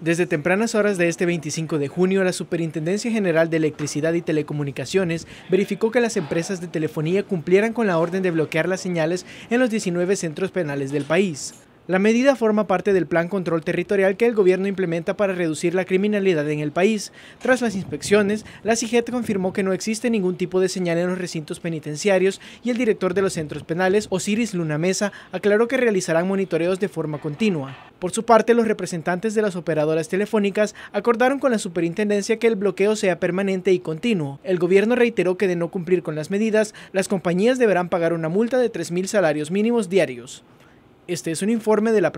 Desde tempranas horas de este 25 de junio, la Superintendencia General de Electricidad y Telecomunicaciones verificó que las empresas de telefonía cumplieran con la orden de bloquear las señales en los 19 centros penales del país. La medida forma parte del plan control territorial que el gobierno implementa para reducir la criminalidad en el país. Tras las inspecciones, la CIGET confirmó que no existe ningún tipo de señal en los recintos penitenciarios y el director de los centros penales, Osiris Luna Mesa, aclaró que realizarán monitoreos de forma continua. Por su parte, los representantes de las operadoras telefónicas acordaron con la superintendencia que el bloqueo sea permanente y continuo. El gobierno reiteró que de no cumplir con las medidas, las compañías deberán pagar una multa de 3.000 salarios mínimos diarios. Este es un informe de la